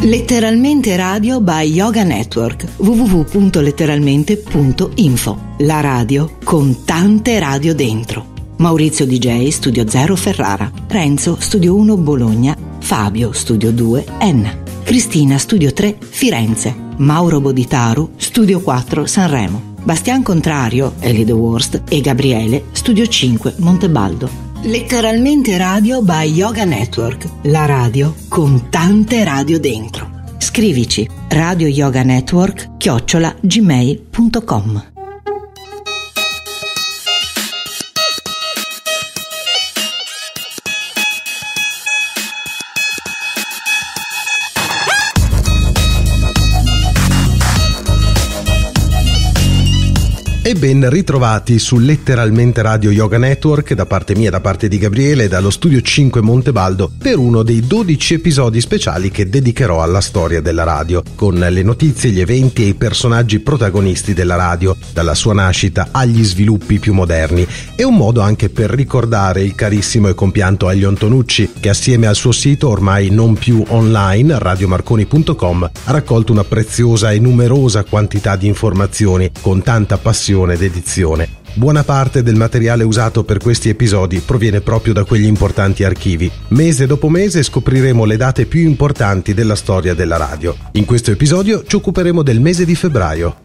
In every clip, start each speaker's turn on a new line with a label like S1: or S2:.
S1: Letteralmente radio by Yoga Network www.letteralmente.info La radio con tante radio dentro. Maurizio DJ Studio 0 Ferrara, Renzo Studio 1 Bologna, Fabio Studio 2 Enna, Cristina Studio 3 Firenze, Mauro Boditaru Studio 4 Sanremo, Bastian Contrario Ellie The Worst e Gabriele Studio 5 Montebaldo. Letteralmente radio by Yoga Network, la radio con tante radio dentro. Scrivici radioyoganetwork chiocciola gmail.com
S2: E ben ritrovati su letteralmente Radio Yoga Network da parte mia, da parte di Gabriele e dallo studio 5 Montebaldo per uno dei 12 episodi speciali che dedicherò alla storia della radio, con le notizie, gli eventi e i personaggi protagonisti della radio, dalla sua nascita agli sviluppi più moderni. È un modo anche per ricordare il carissimo e compianto Aglio Antonucci, che assieme al suo sito ormai non più online, radiomarconi.com, ha raccolto una preziosa e numerosa quantità di informazioni con tanta passione produzione ed edizione. Buona parte del materiale usato per questi episodi proviene proprio da quegli importanti archivi. Mese dopo mese scopriremo le date più importanti della storia della radio. In questo episodio ci occuperemo del mese di febbraio.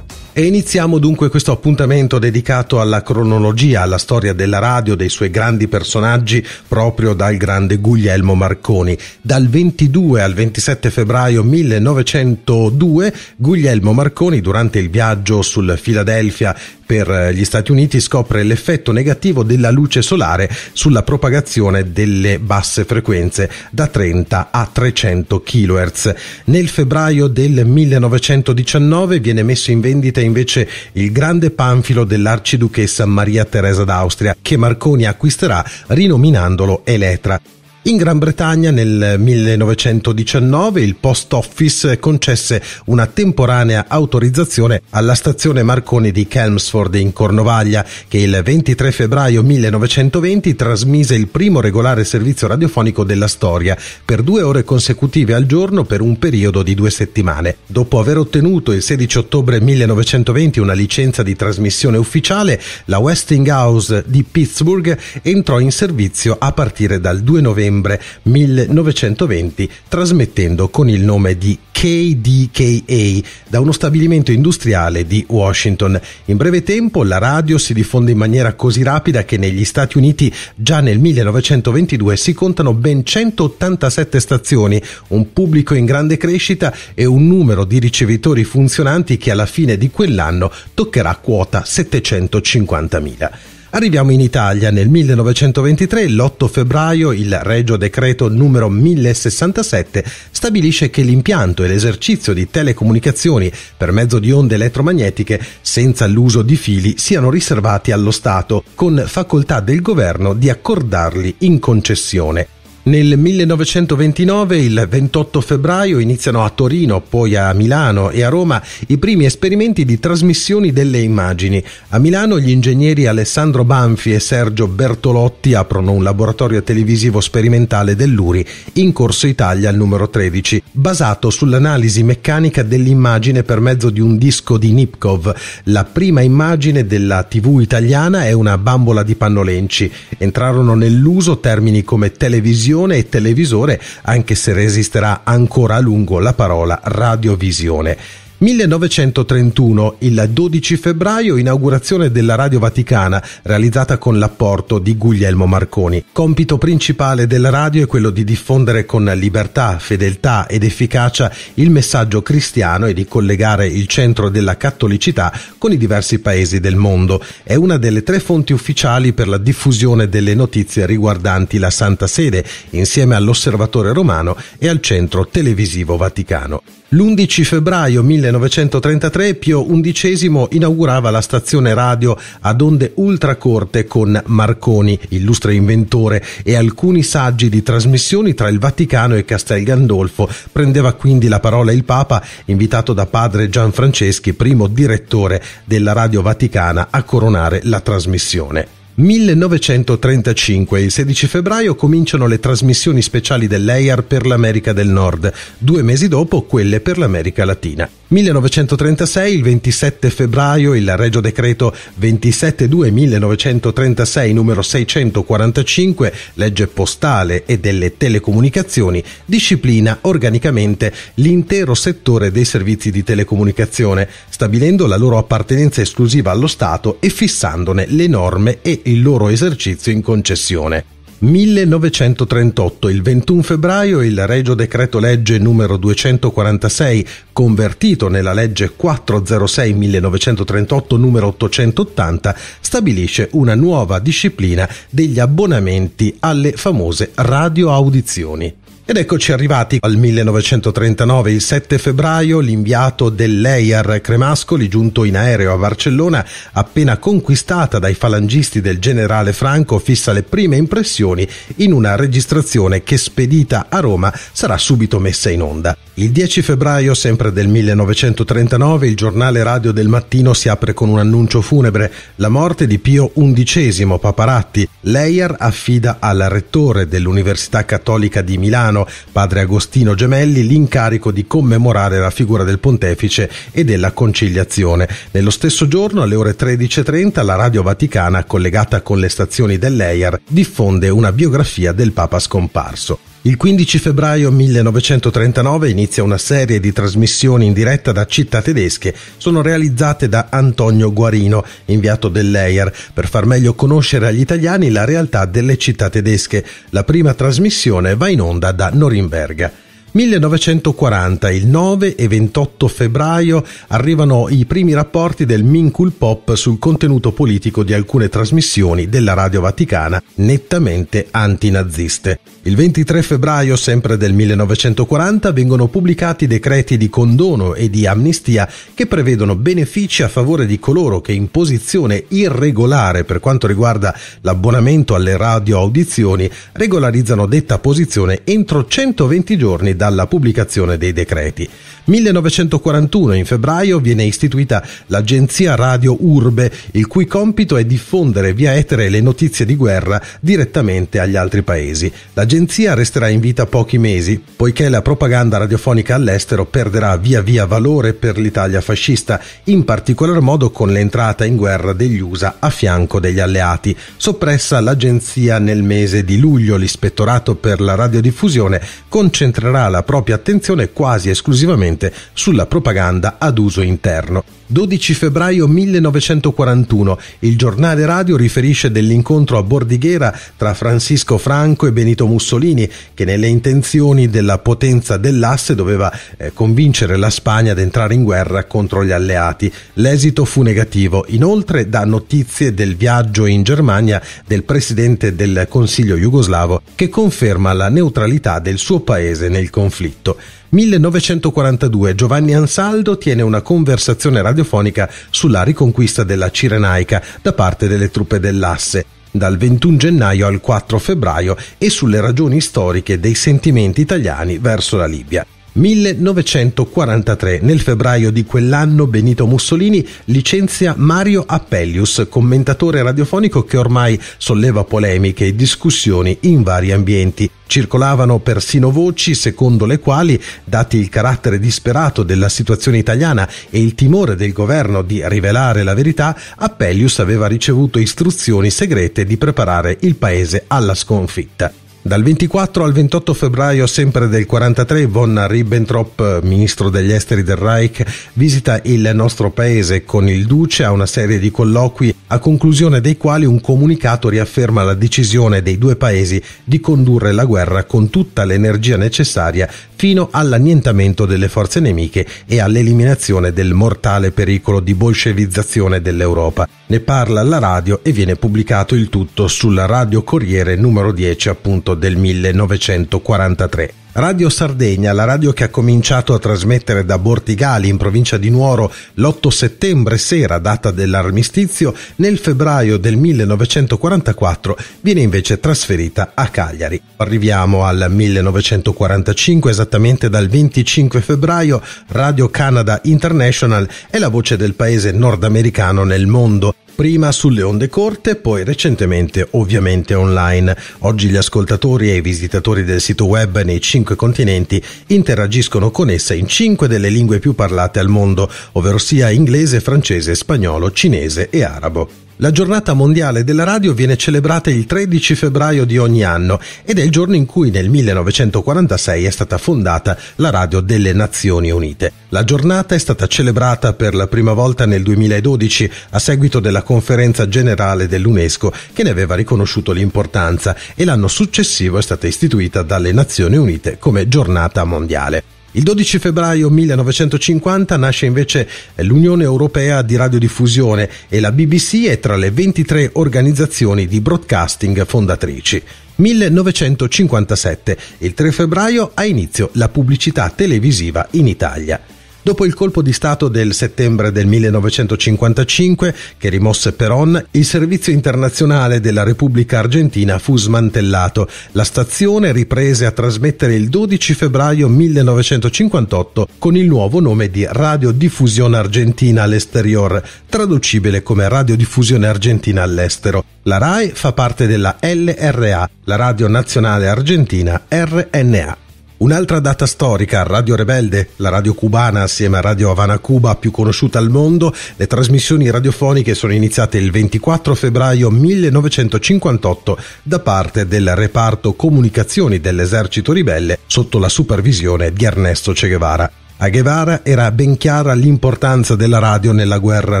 S2: E iniziamo dunque questo appuntamento dedicato alla cronologia, alla storia della radio, dei suoi grandi personaggi, proprio dal grande Guglielmo Marconi. Dal 22 al 27 febbraio 1902 Guglielmo Marconi, durante il viaggio sul Philadelphia per eh, gli Stati Uniti, scopre l'effetto negativo della luce solare sulla propagazione delle basse frequenze da 30 a 300 kHz. Nel febbraio del 1919 viene messo in vendita è invece il grande panfilo dell'arciduchessa Maria Teresa d'Austria che Marconi acquisterà rinominandolo Eletra. In Gran Bretagna nel 1919 il Post Office concesse una temporanea autorizzazione alla stazione Marconi di Chelmsford in Cornovaglia che il 23 febbraio 1920 trasmise il primo regolare servizio radiofonico della storia per due ore consecutive al giorno per un periodo di due settimane. Dopo aver ottenuto il 16 ottobre 1920 una licenza di trasmissione ufficiale, la Westinghouse di Pittsburgh entrò in servizio a partire dal 2 novembre settembre 1920 trasmettendo con il nome di KDKA da uno stabilimento industriale di Washington. In breve tempo la radio si diffonde in maniera così rapida che negli Stati Uniti già nel 1922 si contano ben 187 stazioni, un pubblico in grande crescita e un numero di ricevitori funzionanti che alla fine di quell'anno toccherà quota 750.000. Arriviamo in Italia nel 1923, l'8 febbraio il Regio Decreto numero 1067 stabilisce che l'impianto e l'esercizio di telecomunicazioni per mezzo di onde elettromagnetiche senza l'uso di fili siano riservati allo Stato, con facoltà del governo di accordarli in concessione. Nel 1929, il 28 febbraio, iniziano a Torino, poi a Milano e a Roma i primi esperimenti di trasmissioni delle immagini. A Milano gli ingegneri Alessandro Banfi e Sergio Bertolotti aprono un laboratorio televisivo sperimentale dell'URI in Corso Italia al numero 13, basato sull'analisi meccanica dell'immagine per mezzo di un disco di Nipkov. La prima immagine della TV italiana è una bambola di pannolenci. Entrarono nell'uso termini come televisione radiovisione e televisore, anche se resisterà ancora a lungo la parola radiovisione. 1931, il 12 febbraio, inaugurazione della Radio Vaticana, realizzata con l'apporto di Guglielmo Marconi. Compito principale della radio è quello di diffondere con libertà, fedeltà ed efficacia il messaggio cristiano e di collegare il centro della cattolicità con i diversi paesi del mondo. È una delle tre fonti ufficiali per la diffusione delle notizie riguardanti la Santa Sede, insieme all'Osservatore Romano e al Centro Televisivo Vaticano. L'11 febbraio 1933 Pio XI inaugurava la stazione radio ad onde ultracorte con Marconi, illustre inventore, e alcuni saggi di trasmissioni tra il Vaticano e Castel Gandolfo. Prendeva quindi la parola il Papa, invitato da padre Gianfranceschi, primo direttore della Radio Vaticana, a coronare la trasmissione. 1935, il 16 febbraio, cominciano le trasmissioni speciali dell'EIAR per l'America del Nord, due mesi dopo quelle per l'America Latina. 1936, il 27 febbraio, il Regio Decreto 27-2-1936 numero 645, legge postale e delle telecomunicazioni, disciplina organicamente l'intero settore dei servizi di telecomunicazione, stabilendo la loro appartenenza esclusiva allo Stato e fissandone le norme e il loro esercizio in concessione. 1938, il 21 febbraio, il Regio Decreto Legge numero 246, convertito nella legge 406-1938 numero 880, stabilisce una nuova disciplina degli abbonamenti alle famose radioaudizioni. Ed eccoci arrivati al 1939, il 7 febbraio, l'inviato dell'Eiar Cremascoli, giunto in aereo a Barcellona, appena conquistata dai falangisti del generale Franco, fissa le prime impressioni in una registrazione che spedita a Roma sarà subito messa in onda. Il 10 febbraio, sempre del 1939, il giornale radio del mattino si apre con un annuncio funebre, la morte di Pio XI Paparatti. L'Eiar affida al rettore dell'Università Cattolica di Milano Vaticano, padre Agostino Gemelli, l'incarico di commemorare la figura del pontefice e della conciliazione. Nello stesso giorno, alle ore 13.30, la Radio Vaticana, collegata con le stazioni dell'EIR, diffonde una biografia del Papa scomparso. Il 15 febbraio 1939 inizia una serie di trasmissioni in diretta da città tedesche, sono realizzate da Antonio Guarino, inviato dell'EIR, per far meglio conoscere agli italiani la realtà delle città tedesche. La prima trasmissione va in onda da Norimberga. 1940, il 9 e 28 febbraio, arrivano i primi rapporti del Minkul Pop sul contenuto politico di alcune trasmissioni della Radio Vaticana nettamente antinaziste. Il 23 febbraio sempre del 1940 vengono pubblicati decreti di condono e di amnistia che prevedono benefici a favore di coloro che in posizione irregolare per quanto riguarda l'abbonamento alle radioaudizioni regolarizzano detta posizione entro 120 giorni dalla pubblicazione dei decreti. 1941, in febbraio, viene istituita l'agenzia Radio Urbe, il cui compito è diffondere via etere le notizie di guerra direttamente agli altri paesi. L'agenzia resterà in vita pochi mesi, poiché la propaganda radiofonica all'estero perderà via via valore per l'Italia fascista, in particolar modo con l'entrata in guerra degli USA a fianco degli alleati. Soppressa l'agenzia nel mese di luglio, l'ispettorato per la radiodiffusione concentrerà la propria attenzione quasi esclusivamente vigente sulla propaganda ad uso interno. 12 febbraio 1941 il giornale radio riferisce dell'incontro a Bordighera tra Francisco Franco e Benito Mussolini che nelle intenzioni della potenza dell'asse doveva eh, convincere la Spagna ad entrare in guerra contro gli alleati. L'esito fu negativo. Inoltre dà notizie del viaggio in Germania del presidente del Consiglio jugoslavo che conferma la neutralità del suo paese nel conflitto. 1942 Giovanni Ansaldo tiene una conversazione radiofonica sulla riconquista della Cirenaica da parte delle truppe dell'asse dal 21 gennaio al 4 febbraio e sulle ragioni storiche dei sentimenti italiani verso la Libia. 1943. Nel febbraio di quell'anno Benito Mussolini licenzia Mario Appellius, commentatore radiofonico che ormai solleva polemiche e discussioni in vari ambienti. Circolavano persino voci secondo le quali, dati il carattere disperato della situazione italiana e il timore del governo di rivelare la verità, Appellius aveva ricevuto istruzioni segrete di preparare il paese alla sconfitta. Dal 24 al 28 febbraio sempre del 43 von Ribbentrop, ministro degli esteri del Reich, visita il nostro paese con il duce a una serie di colloqui a conclusione dei quali un comunicato riafferma la decisione dei due paesi di condurre la guerra con tutta l'energia necessaria fino all'annientamento delle forze nemiche e all'eliminazione del mortale pericolo di bolscevizzazione dell'Europa ne parla alla radio e viene pubblicato il tutto sulla Radio Corriere numero 10 appunto del 1943. Radio Sardegna, la radio che ha cominciato a trasmettere da Bortigali in provincia di Nuoro l'8 settembre sera, data dell'armistizio, nel febbraio del 1944 viene invece trasferita a Cagliari. Arriviamo al 1945, esattamente dal 25 febbraio, Radio Canada International è la voce del paese nordamericano nel mondo prima sulle onde corte, poi recentemente ovviamente online. Oggi gli ascoltatori e i visitatori del sito web nei cinque continenti interagiscono con essa in cinque delle lingue più parlate al mondo, ovvero sia inglese, francese, spagnolo, cinese e arabo. La giornata mondiale della radio viene celebrata il 13 febbraio di ogni anno ed è il giorno in cui nel 1946 è stata fondata la radio delle Nazioni Unite. La giornata è stata celebrata per la prima volta nel 2012 a seguito della conferenza generale dell'UNESCO che ne aveva riconosciuto l'importanza e l'anno successivo è stata istituita dalle Nazioni Unite come giornata mondiale. Il 12 febbraio 1950 nasce invece l'Unione Europea di Radiodiffusione e la BBC è tra le 23 organizzazioni di broadcasting fondatrici. 1957, il 3 febbraio ha inizio la pubblicità televisiva in Italia. Dopo il colpo di Stato del settembre del 1955, che rimosse Perón, il servizio internazionale della Repubblica Argentina fu smantellato. La stazione riprese a trasmettere il 12 febbraio 1958 con il nuovo nome di Radiodiffusione Argentina all'Esterior, traducibile come Radiodiffusione Argentina all'Estero. La RAI fa parte della LRA, la Radio Nazionale Argentina RNA. Un'altra data storica, Radio Rebelde, la radio cubana assieme a Radio Havana Cuba più conosciuta al mondo, le trasmissioni radiofoniche sono iniziate il 24 febbraio 1958 da parte del reparto comunicazioni dell'esercito ribelle sotto la supervisione di Ernesto Che Guevara. A Guevara era ben chiara l'importanza della radio nella guerra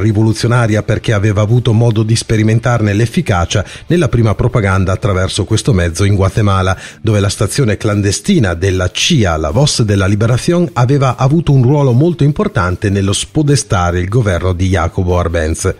S2: rivoluzionaria perché aveva avuto modo di sperimentarne l'efficacia nella prima propaganda attraverso questo mezzo in Guatemala, dove la stazione clandestina della CIA, la Voz la Liberación, aveva avuto un ruolo molto importante nello spodestare il governo di Jacobo Arbenz.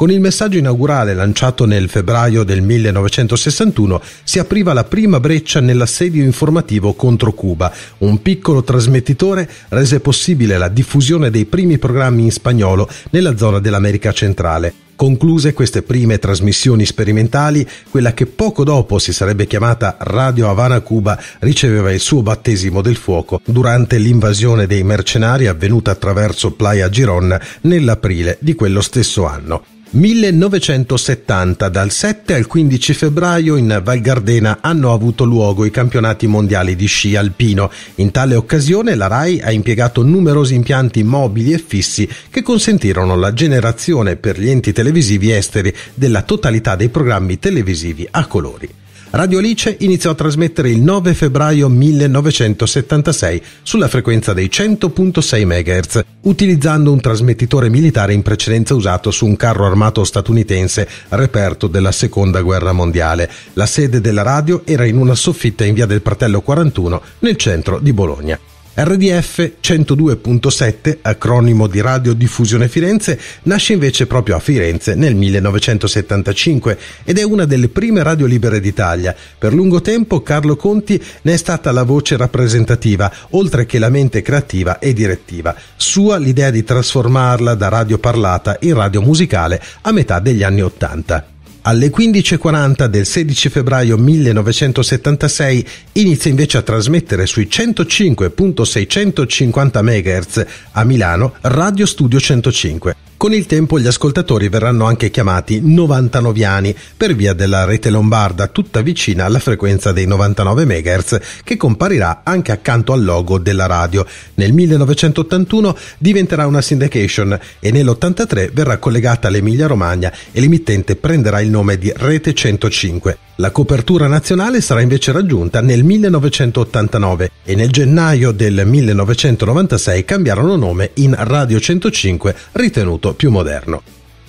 S2: Con il messaggio inaugurale lanciato nel febbraio del 1961 si apriva la prima breccia nell'assedio informativo contro Cuba. Un piccolo trasmettitore rese possibile la diffusione dei primi programmi in spagnolo nella zona dell'America centrale. Concluse queste prime trasmissioni sperimentali, quella che poco dopo si sarebbe chiamata Radio Havana Cuba riceveva il suo battesimo del fuoco durante l'invasione dei mercenari avvenuta attraverso Playa Giron nell'aprile di quello stesso anno. 1970, dal 7 al 15 febbraio in Val Gardena hanno avuto luogo i campionati mondiali di sci alpino. In tale occasione la RAI ha impiegato numerosi impianti mobili e fissi che consentirono la generazione per gli enti televisivi esteri della totalità dei programmi televisivi a colori. Radio Alice iniziò a trasmettere il 9 febbraio 1976 sulla frequenza dei 100.6 MHz, utilizzando un trasmettitore militare in precedenza usato su un carro armato statunitense reperto della Seconda Guerra Mondiale. La sede della radio era in una soffitta in via del Pratello 41 nel centro di Bologna. RDF 102.7, acronimo di Radiodiffusione Firenze, nasce invece proprio a Firenze nel 1975 ed è una delle prime radio libere d'Italia. Per lungo tempo Carlo Conti ne è stata la voce rappresentativa, oltre che la mente creativa e direttiva. Sua l'idea di trasformarla da radio parlata in radio musicale a metà degli anni Ottanta. Alle 15.40 del 16 febbraio 1976 inizia invece a trasmettere sui 105.650 MHz a Milano Radio Studio 105 con il tempo gli ascoltatori verranno anche chiamati 99iani per via della rete lombarda tutta vicina alla frequenza dei 99 MHz che comparirà anche accanto al logo della radio. Nel 1981 diventerà una syndication e nell'83 verrà collegata all'Emilia Romagna e l'emittente prenderà il nome di Rete 105. La copertura nazionale sarà invece raggiunta nel 1989 e nel gennaio del 1996 cambiarono nome in Radio 105 ritenuto più moderno.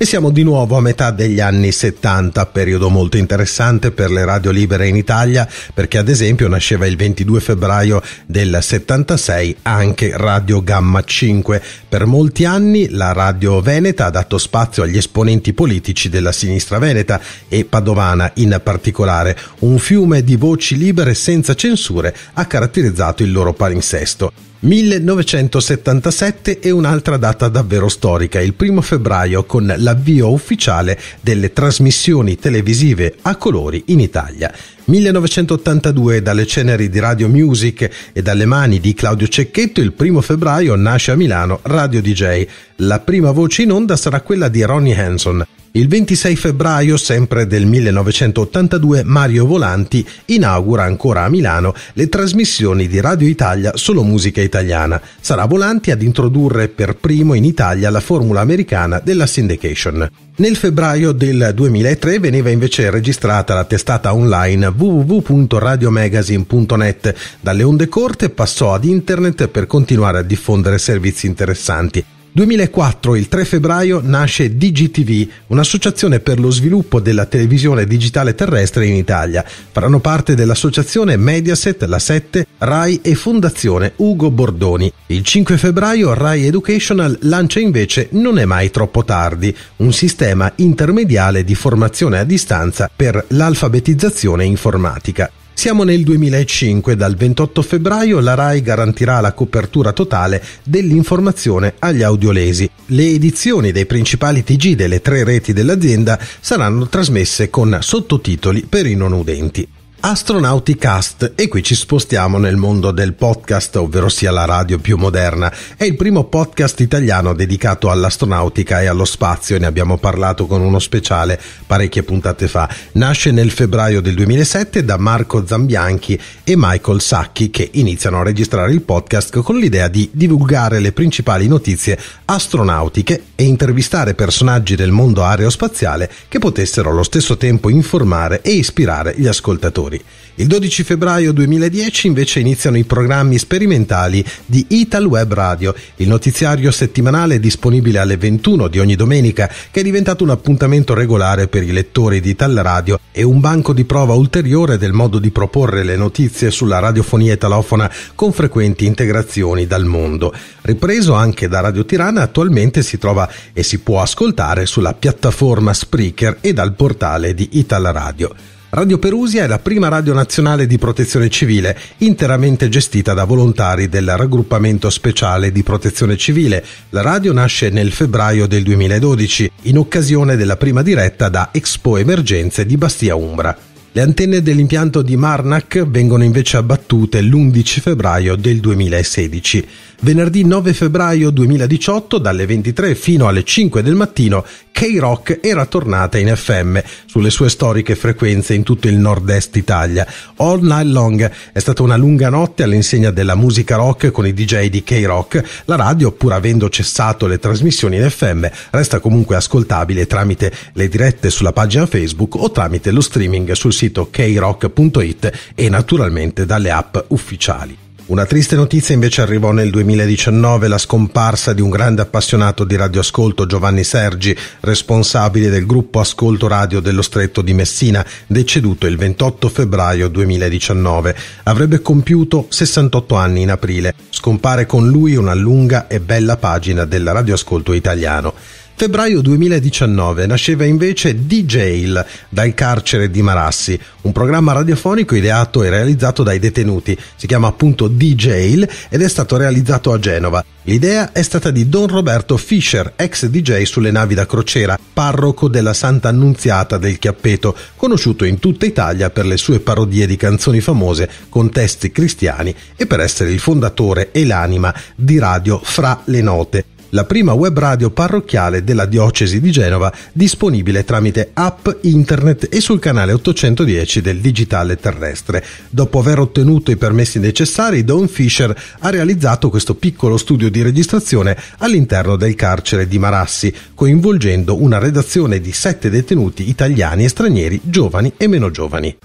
S2: E siamo di nuovo a metà degli anni 70, periodo molto interessante per le radio libere in Italia, perché ad esempio nasceva il 22 febbraio del 76 anche Radio Gamma 5. Per molti anni la radio veneta ha dato spazio agli esponenti politici della sinistra veneta e padovana in particolare. Un fiume di voci libere senza censure ha caratterizzato il loro palinsesto. 1977 è un'altra data davvero storica, il primo febbraio con l'avvio ufficiale delle trasmissioni televisive a colori in Italia. 1982 dalle ceneri di Radio Music e dalle mani di Claudio Cecchetto il primo febbraio nasce a Milano Radio DJ. La prima voce in onda sarà quella di Ronnie Hanson. Il 26 febbraio sempre del 1982 Mario Volanti inaugura ancora a Milano le trasmissioni di Radio Italia Solo Musica Italiana. Sarà Volanti ad introdurre per primo in Italia la formula americana della syndication. Nel febbraio del 2003 veniva invece registrata la testata online www.radiomagazine.net. Dalle onde corte passò ad internet per continuare a diffondere servizi interessanti 2004, il 3 febbraio, nasce DigiTV, un'associazione per lo sviluppo della televisione digitale terrestre in Italia. Faranno parte dell'associazione Mediaset, la 7, RAI e Fondazione Ugo Bordoni. Il 5 febbraio RAI Educational lancia invece Non è mai troppo tardi, un sistema intermediale di formazione a distanza per l'alfabetizzazione informatica. Siamo nel 2005, dal 28 febbraio la RAI garantirà la copertura totale dell'informazione agli audiolesi. Le edizioni dei principali TG delle tre reti dell'azienda saranno trasmesse con sottotitoli per i non udenti. Astronauti Cast e qui ci spostiamo nel mondo del podcast, ovvero sia la radio più moderna. È il primo podcast italiano dedicato all'astronautica e allo spazio, ne abbiamo parlato con uno speciale parecchie puntate fa. Nasce nel febbraio del 2007 da Marco Zambianchi e Michael Sacchi che iniziano a registrare il podcast con l'idea di divulgare le principali notizie astronautiche e intervistare personaggi del mondo aerospaziale che potessero allo stesso tempo informare e ispirare gli ascoltatori produttori. Il 12 febbraio 2010 invece iniziano i programmi sperimentali di Ital Web Radio, il notiziario settimanale disponibile alle 21 di ogni domenica che è diventato un appuntamento regolare per i lettori di Ital Radio e un banco di prova ulteriore del modo di proporre le notizie sulla radiofonia italofona con frequenti integrazioni dal mondo. Ripreso anche da Radio Tirana, attualmente si trova e si può ascoltare sulla piattaforma Spreaker e dal portale di Ital Radio. Radio Perusia è la prima radio nazionale di protezione civile, interamente gestita da volontari del raggruppamento speciale di protezione civile. La radio nasce nel febbraio del 2012, in occasione della prima diretta da Expo Emergenze di Bastia Umbra. Le antenne dell'impianto di Marnac vengono invece abbattute l'11 febbraio del 2016. Venerdì 9 febbraio 2018, dalle 23 fino alle 5 del mattino, K-Rock era tornata in FM sulle sue storiche frequenze in tutto il nord-est Italia. All Night Long è stata una lunga notte all'insegna della musica rock con i DJ di K-Rock. La radio, pur avendo cessato le trasmissioni in FM, resta comunque ascoltabile tramite le dirette sulla pagina Facebook o tramite lo streaming sul sito krock.it e naturalmente dalle app ufficiali. Una triste notizia invece arrivò nel 2019, la scomparsa di un grande appassionato di radioascolto, Giovanni Sergi, responsabile del gruppo Ascolto Radio dello Stretto di Messina, deceduto il 28 febbraio 2019. Avrebbe compiuto 68 anni in aprile. Scompare con lui una lunga e bella pagina del radioascolto italiano. Febbraio 2019 nasceva invece D-Jail dal carcere di Marassi, un programma radiofonico ideato e realizzato dai detenuti. Si chiama appunto D-Jail ed è stato realizzato a Genova. L'idea è stata di Don Roberto Fischer, ex DJ sulle navi da crociera, parroco della Santa Annunziata del Chiappeto, conosciuto in tutta Italia per le sue parodie di canzoni famose con testi cristiani e per essere il fondatore e l'anima di Radio Fra le Note, la prima web radio parrocchiale della diocesi di Genova, disponibile tramite app, internet e sul canale 810 del digitale terrestre. Dopo aver ottenuto i permessi necessari, Don Fisher ha realizzato questo piccolo studio di registrazione all'interno del carcere di Marassi, coinvolgendo una redazione di sette detenuti italiani e stranieri, giovani e meno giovani.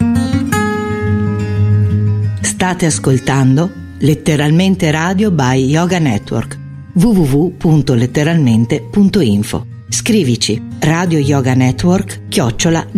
S1: State ascoltando letteralmente radio by Yoga Network www.letteralmente.info. Scrivici Radio Yoga Network chiocciola